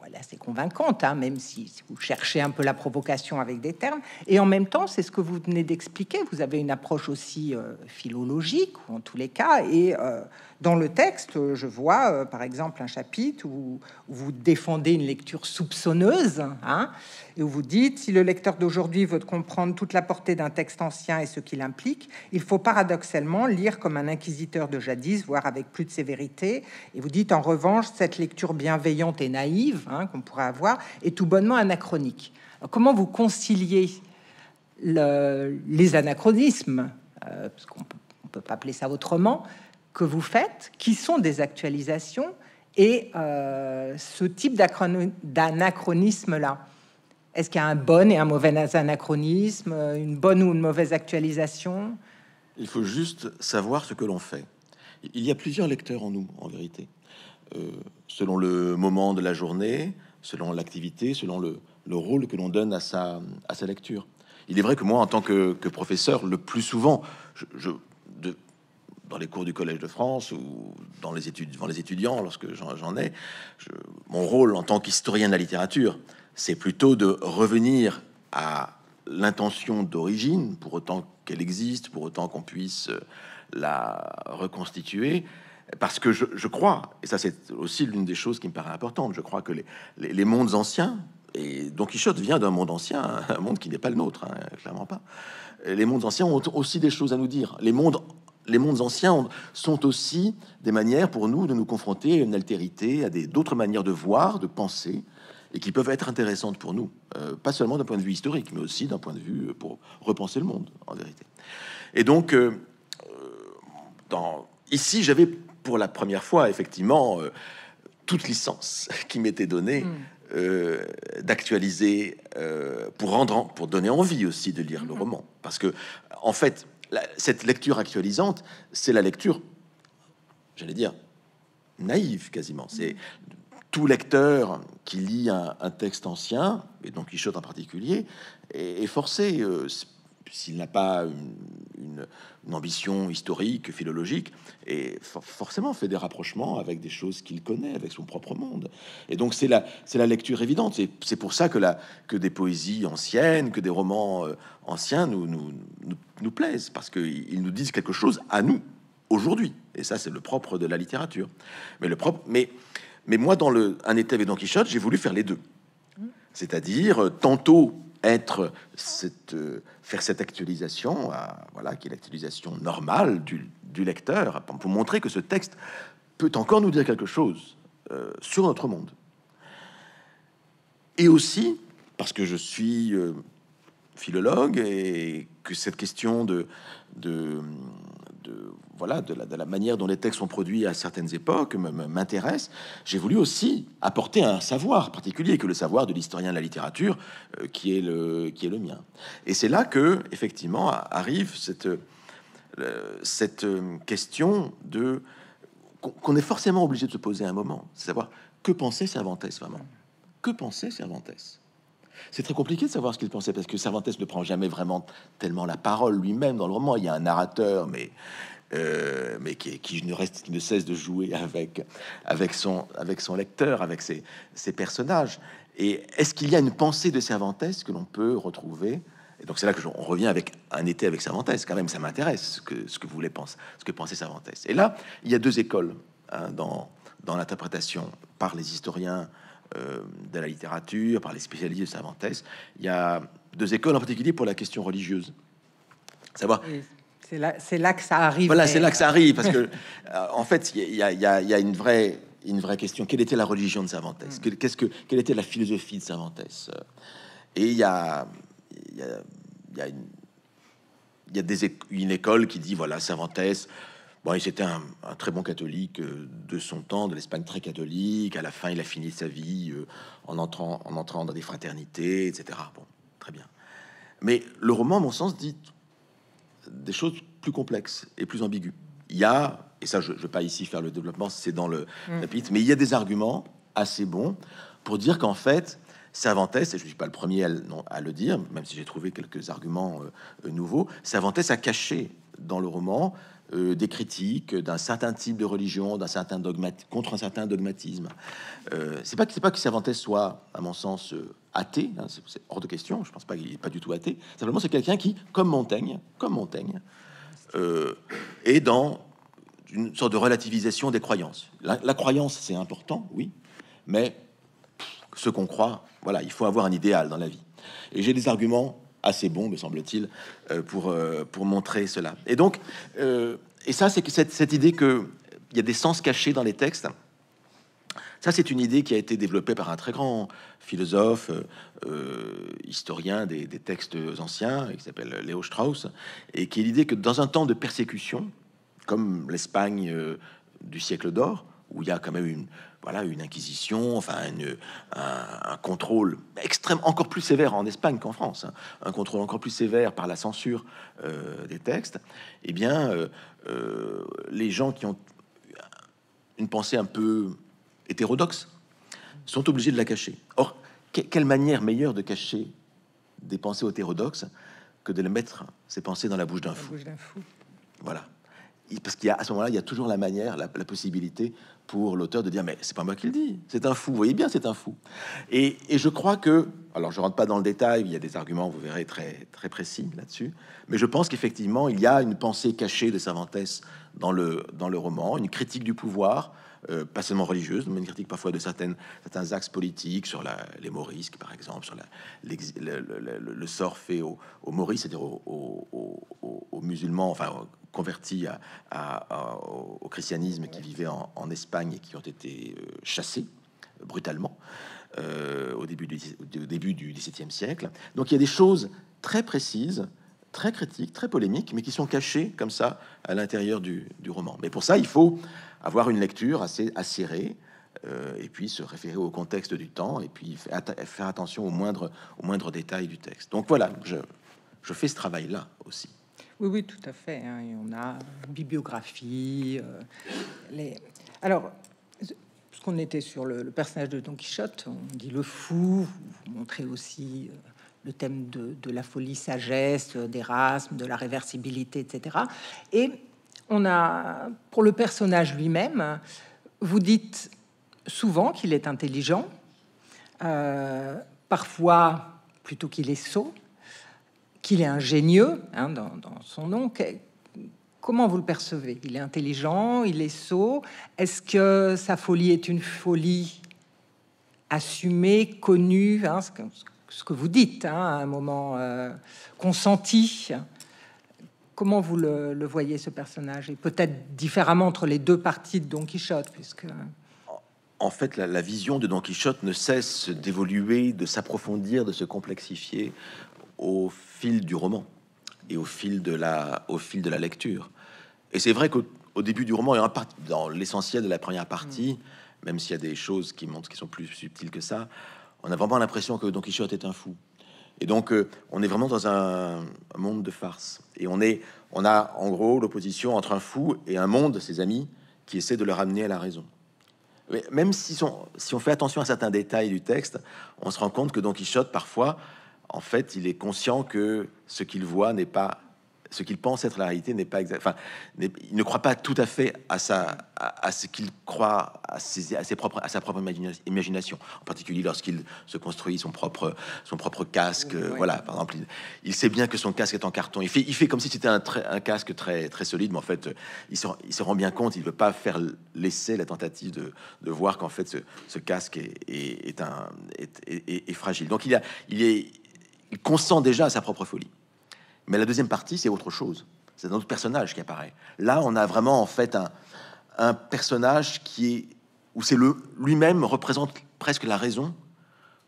voilà, c'est convaincante, hein, même si, vous cherchez un peu la provocation avec des termes. Et en même temps, c'est ce que vous venez d'expliquer. Vous avez une approche aussi philologique, en tous les cas, et dans le texte, je vois euh, par exemple un chapitre où, vous défendez une lecture soupçonneuse, hein, et où vous dites, si le lecteur d'aujourd'hui veut comprendre toute la portée d'un texte ancien et ce qu'il implique, il faut paradoxalement lire comme un inquisiteur de jadis, voire avec plus de sévérité, et vous dites, en revanche, cette lecture bienveillante et naïve hein, qu'on pourrait avoir est tout bonnement anachronique. comment vous conciliez les anachronismes, euh, parce qu'on peut pas appeler ça autrement, que vous faites, qui sont des actualisations, et euh, ce type d'anachronisme-là. Est-ce qu'il y a un bon et un mauvais anachronisme, une bonne ou une mauvaise actualisation Il faut juste savoir ce que l'on fait. Il y a plusieurs lecteurs en nous, en vérité. Euh, selon le moment de la journée, selon l'activité, selon le, rôle que l'on donne à sa, lecture. Il est vrai que moi, en tant que, professeur, le plus souvent, je dans les cours du Collège de France ou dans les études, devant les étudiants, lorsque j'en ai, mon rôle en tant qu'historien de la littérature, c'est plutôt de revenir à l'intention d'origine, pour autant qu'elle existe, pour autant qu'on puisse euh, la reconstituer, parce que je, crois, et ça c'est aussi l'une des choses qui me paraît importante, je crois que les, mondes anciens, et Don Quichotte vient d'un monde ancien, <laughs> un monde qui n'est pas le nôtre, hein, clairement pas. Les mondes anciens ont aussi des choses à nous dire. Les mondes les mondes anciens sont aussi des manières pour nous de nous confronter à une altérité, à d'autres manières de voir, de penser, et qui peuvent être intéressantes pour nous, euh, pas seulement d'un point de vue historique, mais aussi d'un point de vue euh, pour repenser le monde, en vérité. Et donc, euh, dans, ici, j'avais pour la première fois, effectivement, toute licence <laughs> qui m'était donnée. Hmm. d'actualiser pour rendre pour donner envie aussi de lire le hmm. roman parce que en fait cette lecture actualisante, c'est la lecture, j'allais dire, naïve quasiment. C'est tout lecteur qui lit un, texte ancien, et donc Quichotte en particulier, est, forcé. Euh, s'il n'a pas une, ambition historique, philologique, et forcément fait des rapprochements avec des choses qu'il connaît, avec son propre monde. Et donc c'est la, c'est la lecture évidente. c'est pour ça que, la, que des poésies anciennes, que des romans euh, anciens nous, nous, plaisent, parce qu'ils nous disent quelque chose à nous, aujourd'hui. Et ça, c'est le propre de la littérature. Mais, le propre, mais, mais moi, dans le Un été avec Don Quichotte, j'ai voulu faire les deux. Mmh. C'est-à-dire, euh, tantôt être cette, euh, faire cette actualisation, à, euh, voilà, qui est l'actualisation normale du, lecteur, pour montrer que ce texte peut encore nous dire quelque chose euh, sur notre monde. Et aussi, parce que je suis philologue et que cette question de, de voilà, de la, manière dont les textes sont produits à certaines époques m'intéresse. J'ai voulu aussi apporter un savoir particulier que le savoir de l'historien de la littérature, euh, qui est le qui est le mien. Et c'est là que effectivement arrive cette euh, cette euh, question de qu'on est forcément obligé de se poser à un moment, c'est savoir que pensait Cervantes vraiment. Que pensait Cervantes c'est très compliqué de savoir ce qu'il pensait parce que Cervantes ne prend jamais vraiment tellement la parole lui-même dans le roman. Il y a un narrateur, mais euh, mais qui, ne reste, ne cesse de jouer avec, avec, son, avec son lecteur, avec ses, personnages. Et est-ce qu'il y a une pensée de Cervantes que l'on peut retrouver Et donc c'est là que je, on revient avec un été avec Cervantes. Quand même, ça m'intéresse ce que vous voulez penser, ce que pensait Cervantes. Et là, il y a deux écoles hein, dans, dans l'interprétation par les historiens euh, de la littérature, par les spécialistes de Cervantes. Il y a deux écoles en particulier pour la question religieuse. Savoir va c'est là, que ça arrive. Voilà, c'est là que ça arrive, parce que, <laughs> euh, en fait, il y, a, une, vraie, une vraie question. Quelle était la religion de Cervantes hmm. Qu'est-ce que, Quelle était la philosophie de Cervantes Et il y a, y une, une école qui dit, voilà, Cervantes, bon, c'était un, un, très bon catholique euh, de son temps, de l'Espagne très catholique. À la fin, il a fini sa vie euh, en, entrant, en entrant dans des fraternités, etc. Bon, très bien. Mais le roman, à mon sens, dit des choses plus complexes et plus ambiguës. Il y a, et ça je ne vais pas ici faire le développement, c'est dans le mmh. mais il y a des arguments assez bons pour dire qu'en fait, Cervantes, et je ne suis pas le premier à, le dire, même si j'ai trouvé quelques arguments euh, euh, nouveaux, Cervantes a caché dans le roman euh, des critiques d'un certain type de religion, d'un certain dogmatisme, contre un certain dogmatisme. Euh, c'est pas que c'est pas que Cervantes soit, à mon sens, euh, athée, hein, c'est hors de question. Je pense pas qu'il est pas du tout athée. Simplement, c'est quelqu'un qui, comme Montaigne, comme Montaigne, euh, est dans une sorte de relativisation des croyances. La, la croyance, c'est important, oui, mais ce qu'on croit, voilà, il faut avoir un idéal dans la vie. Et j'ai des arguments assez bon, me semble-t-il, euh, pour, euh, pour montrer cela. Et donc, euh, et ça, c'est cette, cette idée qu'il y a des sens cachés dans les textes. Ça, c'est une idée qui a été développée par un très grand philosophe, historien des, textes anciens, qui s'appelle Léo Strauss, et qui est l'idée que dans un temps de persécution, comme l'Espagne du siècle d'or, où il y a quand même une, voilà, une inquisition, enfin un, contrôle extrême, encore plus sévère en Espagne qu'en France, hein. un contrôle encore plus sévère par la censure euh, des textes, eh bien, euh, euh, les gens qui ont une pensée un peu hétérodoxe sont obligés de la cacher. Or, quelle manière meilleure de cacher des pensées hétérodoxes que de les mettre, ces pensées, dans la bouche d'un fou. Voilà parce qu'à ce moment-là, il y a toujours la manière, la, possibilité pour l'auteur de dire mais c'est pas moi qui le dis, c'est un fou. Vous voyez bien, c'est un fou. Et, je crois que, alors je rentre pas dans le détail, il y a des arguments, vous verrez très très précis là-dessus, mais je pense qu'effectivement il y a une pensée cachée de Cervantes dans le dans le roman, une critique du pouvoir, euh, pas seulement religieuse, mais une critique parfois de certaines, certains axes politiques sur les maurisques par exemple, sur le, sort fait aux, aux c'est-à-dire aux, musulmans, enfin convertis au christianisme qui vivaient en, Espagne et qui ont été euh, chassés euh, brutalement au début du XVIIe siècle. Donc il y a des choses très précises très critiques, très polémiques, mais qui sont cachées comme ça à l'intérieur du, du, roman. Mais pour ça, il faut avoir une lecture assez acérée, euh, et puis se référer au contexte du temps, et puis faire attention aux moindres, au moindre détails du texte. Donc voilà, je, je fais ce travail-là aussi. Oui, oui, tout à fait. Hein. on a bibliographie. Euh, les... Alors, qu'on était sur le, personnage de Don Quichotte, on dit le fou, vous montrez aussi euh, le thème de, la folie sagesse, d'Erasme, de la réversibilité, etc. Et on a, pour le personnage lui-même, vous dites souvent qu'il est intelligent, euh, parfois plutôt qu'il est sot, qu'il est ingénieux hein, dans, son nom. comment vous le percevez Il est intelligent, il est sot. Est-ce que sa folie est une folie assumée, connue, hein, ce que vous dites, hein, à un moment euh, consenti. Comment vous le, voyez, ce personnage Et peut-être différemment entre les deux parties de Don Quichotte, puisque... En fait, la, vision de Don Quichotte ne cesse d'évoluer, de s'approfondir, de se complexifier au fil du roman et au fil de la, au fil de la lecture. Et c'est vrai qu'au début du roman, et dans l'essentiel de la première partie, mm. même s'il y a des choses qui montrent qui sont plus subtiles que ça, on a vraiment l'impression que Don Quichotte est un fou. Et donc, euh, on est vraiment dans un, monde de farce. Et on, est, on a en gros l'opposition entre un fou et un monde, ses amis, qui essaient de le ramener à la raison. même si si on fait attention à certains détails du texte, on se rend compte que Don Quichotte, parfois, en fait, il est conscient que ce qu'il voit n'est pas ce qu'il pense être la réalité n'est pas exact. Enfin, il ne croit pas tout à fait à, à, ce qu'il croit, à, ses, propres, à sa propre imagination. En particulier lorsqu'il se construit son propre, son propre casque. Voilà, par exemple, il, sait bien que son casque est en carton. Il fait, il fait comme si c'était un, casque très, très solide, mais en fait, il se, rend bien compte. Il ne veut pas faire l'essai, la tentative de, voir qu'en fait, ce, casque est, est, fragile. Donc, il, a, il, est, il consent déjà à sa propre folie. Mais la deuxième partie, c'est autre chose. C'est un autre personnage qui apparaît. Là, on a vraiment en fait un, personnage qui est où c'est le lui-même représente presque la raison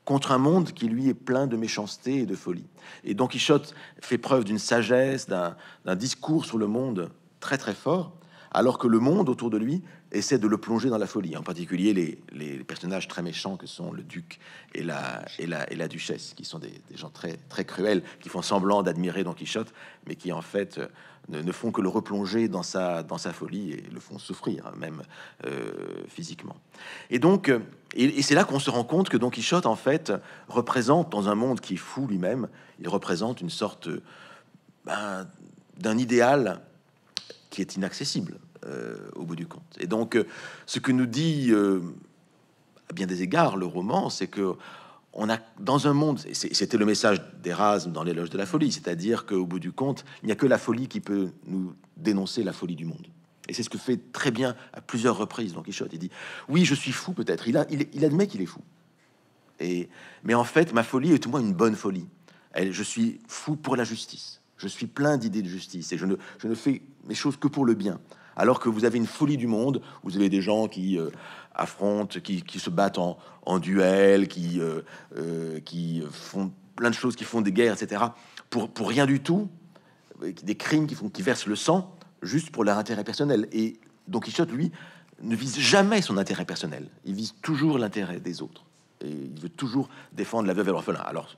contre un monde qui lui est plein de méchanceté et de folie. Et Don Quichotte fait preuve d'une sagesse, d'un discours sur le monde très très fort, alors que le monde autour de lui essaie de le plonger dans la folie, en particulier les, personnages très méchants que sont le duc et la, duchesse, qui sont des, gens très, cruels, qui font semblant d'admirer Don Quichotte, mais qui en fait euh, ne, font que le replonger dans sa, folie et le font souffrir, hein, même euh, physiquement. Et donc, euh, c'est là qu'on se rend compte que Don Quichotte, en fait, représente dans un monde qui est fou lui-même, il représente une sorte ben, d'un idéal qui est inaccessible euh, au bout du compte. Et donc, euh, ce que nous dit euh, à bien des égards le roman, c'est que on a dans un monde, c'était le message d'Erasme dans l'éloge de la folie, c'est-à-dire qu'au bout du compte, il n'y a que la folie qui peut nous dénoncer la folie du monde. Et c'est ce que fait très bien à plusieurs reprises Don Quichotte. Il dit Oui, je suis fou peut-être. Il, il, admet qu'il est fou. Et, mais en fait, ma folie est au moins une bonne folie. Elle, je suis fou pour la justice. Je suis plein d'idées de justice et je ne, je ne fais mes choses que pour le bien alors que vous avez une folie du monde, vous avez des gens qui euh, affrontent, qui, se battent en, duel, qui, euh, euh, qui font plein de choses, qui font des guerres, etc., pour, rien du tout, des crimes qui, font, qui versent le sang, juste pour leur intérêt personnel. Et donc, Quichotte, lui, ne vise jamais son intérêt personnel, il vise toujours l'intérêt des autres. Et il veut toujours défendre la veuve et l'orphelin. Alors,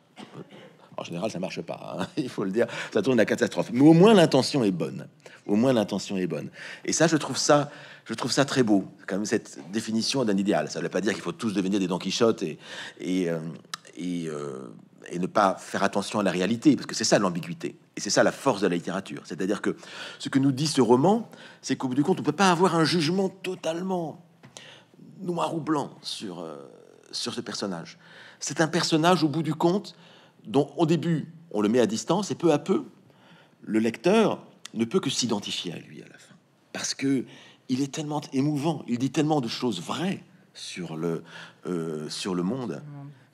en général, ça marche pas, hein, <laughs> il faut le dire, ça tourne à catastrophe. Mais au moins, l'intention est bonne. Au moins, l'intention est bonne. Et ça, je trouve ça, je trouve ça très beau, quand même, cette définition d'un idéal. Ça ne veut pas dire qu'il faut tous devenir des Don Quichotte et, et, euh, euh, et, ne pas faire attention à la réalité, parce que c'est ça l'ambiguïté. Et c'est ça la force de la littérature. C'est-à-dire que ce que nous dit ce roman, c'est qu'au bout du compte, on ne peut pas avoir un jugement totalement noir ou blanc sur, euh, sur ce personnage. C'est un personnage, au bout du compte, donc au début, on le met à distance et peu à peu, le lecteur ne peut que s'identifier à lui à la fin. Parce que il est tellement émouvant, il dit tellement de choses vraies sur le, euh, sur le monde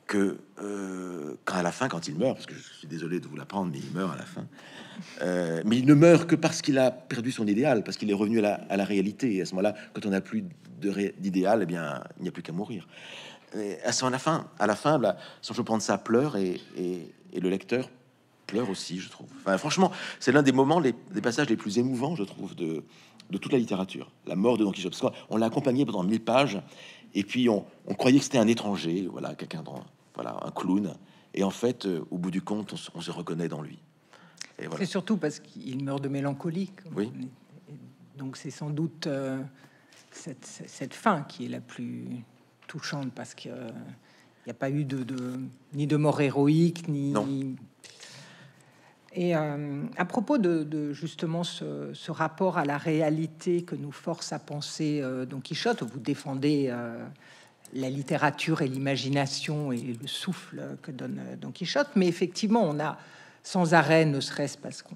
que euh, quand à la fin, quand il meurt, parce que je suis désolé de vous l'apprendre, mais il meurt à la fin. Euh, mais il ne meurt que parce qu'il a perdu son idéal, parce qu'il est revenu à la, réalité. Et à ce moment-là, quand on n'a plus d'idéal, eh bien, il n'y a plus qu'à mourir à la fin, à la fin, là, sans prendre ça pleure et, et, le lecteur pleure aussi, je trouve. Enfin, franchement, c'est l'un des moments, les, des passages les plus émouvants, je trouve, de, toute la littérature. La mort de Don Quichotte. on l'a accompagné pendant mille pages, et puis on, croyait que c'était un étranger, voilà, quelqu'un dans, voilà, un clown. Et en fait, euh, au bout du compte, on, se reconnaît dans lui. C'est surtout parce qu'il meurt de mélancolie. Oui. Donc c'est sans doute euh, cette fin qui est la plus touchante parce que il euh, n'y a pas eu de, ni de mort héroïque ni. Et euh, à propos de, justement ce, rapport à la réalité que nous force à penser euh, Don Quichotte, vous défendez la littérature et l'imagination et le souffle que donne Don Quichotte, mais effectivement, on a sans arrêt, ne serait-ce parce qu'on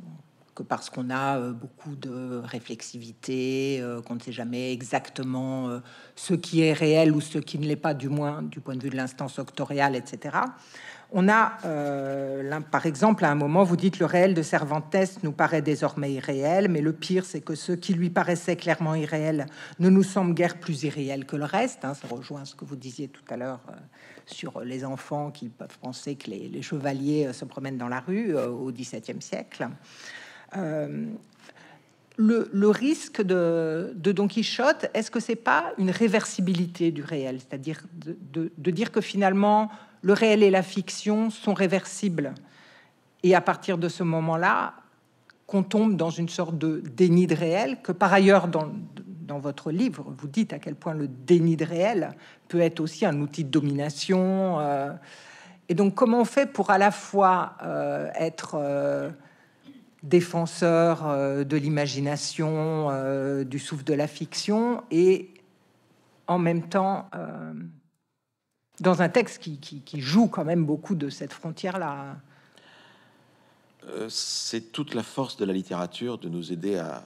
parce qu'on a euh, beaucoup de réflexivité, euh, qu'on ne sait jamais exactement euh, ce qui est réel ou ce qui ne l'est pas, du moins du point de vue de l'instance octoriale, etc. On a, euh, par exemple, à un moment, vous dites le réel de Cervantes nous paraît désormais irréel, mais le pire, c'est que ce qui lui paraissait clairement irréel ne nous semble guère plus irréel que le reste. Hein. ça rejoint ce que vous disiez tout à l'heure sur les enfants qui peuvent penser que les, chevaliers se promènent dans la rue au XVIIe siècle. Euh, le, risque de, Don Quichotte, est-ce que c'est pas une réversibilité du réel, c'est-à-dire de, dire que finalement le réel et la fiction sont réversibles, et à partir de ce moment-là, qu'on tombe dans une sorte de déni de réel, que par ailleurs dans, votre livre, vous dites à quel point le déni de réel peut être aussi un outil de domination. Euh. et donc, comment on fait pour à la fois euh, être défenseur euh, de l'imagination, euh, du souffle de la fiction, et en même temps, euh, dans un texte qui, joue quand même beaucoup de cette frontière-là. C'est toute la force de la littérature de nous aider à,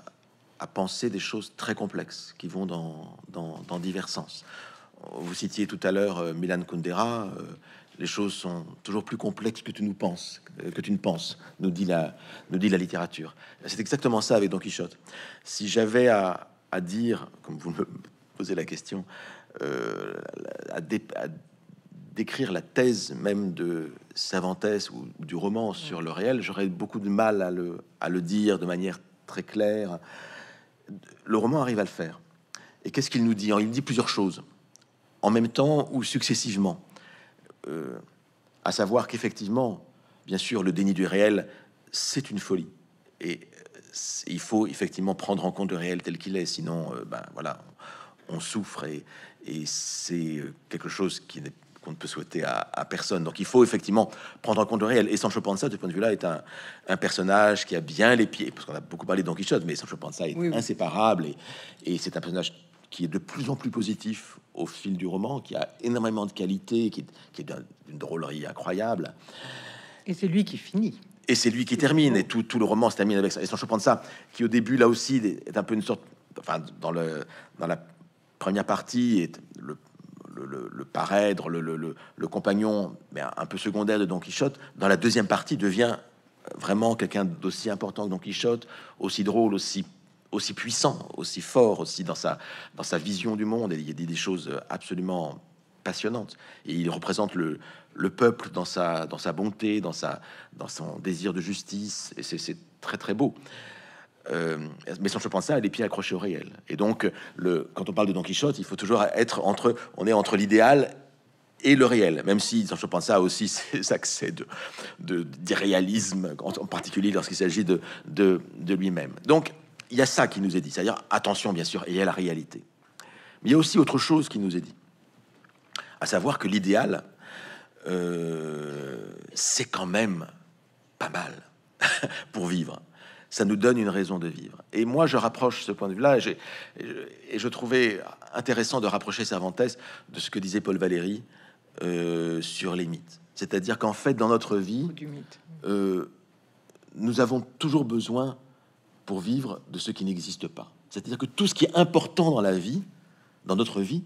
penser des choses très complexes qui vont dans divers sens. Vous citiez tout à l'heure Milan Kundera les choses sont toujours plus complexes que tu nous penses, euh, que tu ne penses, nous dit la, nous dit la littérature. C'est exactement ça avec Don Quichotte. Si j'avais à, dire, comme vous me posez la question, euh, à, décrire la thèse même de Cervantes ou, du roman sur le réel, j'aurais beaucoup de mal à le, à le dire de manière très claire. Le roman arrive à le faire. Et qu'est-ce qu'il nous dit Il dit plusieurs choses, en même temps ou successivement. Euh, à savoir qu'effectivement, bien sûr, le déni du réel, c'est une folie. Et euh, il faut effectivement prendre en compte le réel tel qu'il est, sinon, euh, ben voilà, on souffre et, c'est quelque chose qui n'est qu'on ne peut souhaiter à, personne. Donc il faut effectivement prendre en compte le réel. Et Sancho Panza, de ce point de vue-là, est un, personnage qui a bien les pieds, parce qu'on a beaucoup parlé de Don Quichotte, mais Sancho Panza est inséparable, et, et c'est un personnage qui est de plus en plus positif au fil du roman, qui a énormément de qualité, qui, est d'une drôlerie incroyable. Et c'est lui qui finit. Et c'est lui qui termine, et tout, tout, le roman se termine avec ça. Et sans prendre ça, qui au début, là aussi, est un peu une sorte... Enfin, dans, le, dans la première partie, est le, le, le, parèdre, le, le, compagnon, mais un peu secondaire de Don Quichotte, dans la deuxième partie, devient vraiment quelqu'un d'aussi important que Don Quichotte, aussi drôle, aussi aussi puissant, aussi fort, aussi dans sa, dans sa vision du monde. Et il y a des, choses absolument passionnantes. Et il représente le, le peuple dans sa, dans sa bonté, dans, sa, dans son désir de justice. Et c'est très, très beau. Euh, mais sans pense ça, les pieds accrochés au réel. Et donc, le, quand on parle de Don Quichotte, il faut toujours être entre, on est entre l'idéal et le réel, même si Sancho pense ça aussi <laughs> ses accès de d'irréalisme, en, en particulier lorsqu'il s'agit de, de, de lui-même. Donc, il y a ça qui nous est dit, c'est-à-dire attention bien sûr, et il la réalité. Mais il y a aussi autre chose qui nous est dit, à savoir que l'idéal, euh, c'est quand même pas mal <laughs> pour vivre. Ça nous donne une raison de vivre. Et moi, je rapproche ce point de vue-là, et, et, je trouvais intéressant de rapprocher Cervantes de ce que disait Paul Valéry euh, sur les mythes. C'est-à-dire qu'en fait, dans notre vie, euh, nous avons toujours besoin vivre de ce qui n'existe pas. C'est-à-dire que tout ce qui est important dans la vie, dans notre vie,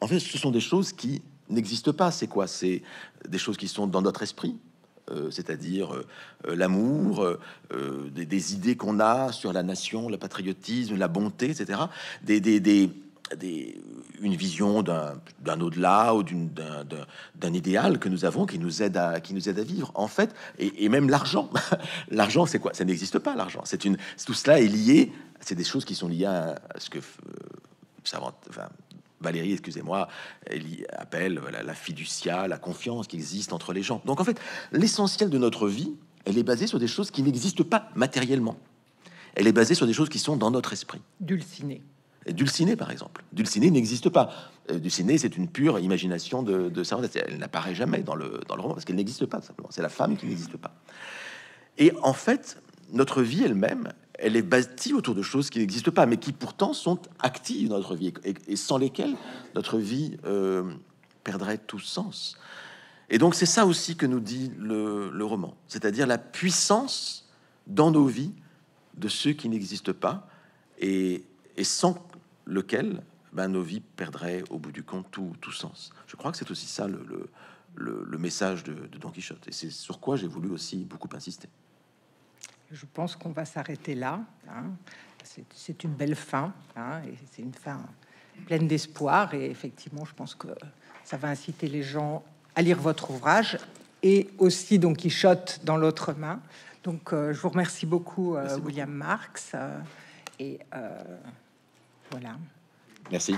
en fait, ce sont des choses qui n'existent pas. C'est quoi C'est des choses qui sont dans notre esprit, euh, c'est-à-dire euh, euh, l'amour, des, idées qu'on a sur la nation, le patriotisme, la bonté, etc. Des, des, des une vision d'un au-delà ou d'un idéal que nous avons qui nous aide à, qui nous aide à vivre, en fait, et, même l'argent. <laughs> l'argent, c'est quoi Ça n'existe pas, l'argent. C'est une Tout cela est lié, c'est des choses qui sont liées à, ce que euh, savant, Valérie, excusez-moi, appelle la, la fiducia, la confiance qui existe entre les gens. Donc, en fait, l'essentiel de notre vie, elle est basée sur des choses qui n'existent pas matériellement. Elle est basée sur des choses qui sont dans notre esprit. Dulciné. Dulcinée, par exemple. Dulcinée n'existe pas. Euh, Dulcinée, c'est une pure imagination de, de Elle n'apparaît jamais dans le, dans le roman parce qu'elle n'existe pas, simplement. C'est la femme qui n'existe pas. Et en fait, notre vie elle-même, elle est bâtie autour de choses qui n'existent pas, mais qui pourtant sont actives dans notre vie et, sans lesquelles notre vie euh, perdrait tout sens. Et donc, c'est ça aussi que nous dit le, roman, c'est-à-dire la puissance dans nos vies de ceux qui n'existent pas et, et sans lequel ben, nos vies perdraient au bout du compte tout, sens. Je crois que c'est aussi ça le, message de, Don Quichotte. Et c'est sur quoi j'ai voulu aussi beaucoup insister. Je pense qu'on va s'arrêter là. Hein. C'est une belle fin. Hein, et c'est une fin pleine d'espoir. Et effectivement, je pense que ça va inciter les gens à lire votre ouvrage et aussi Don Quichotte dans l'autre main. Donc, euh, je vous remercie beaucoup, euh, William Marx. Euh, et voilà. Merci.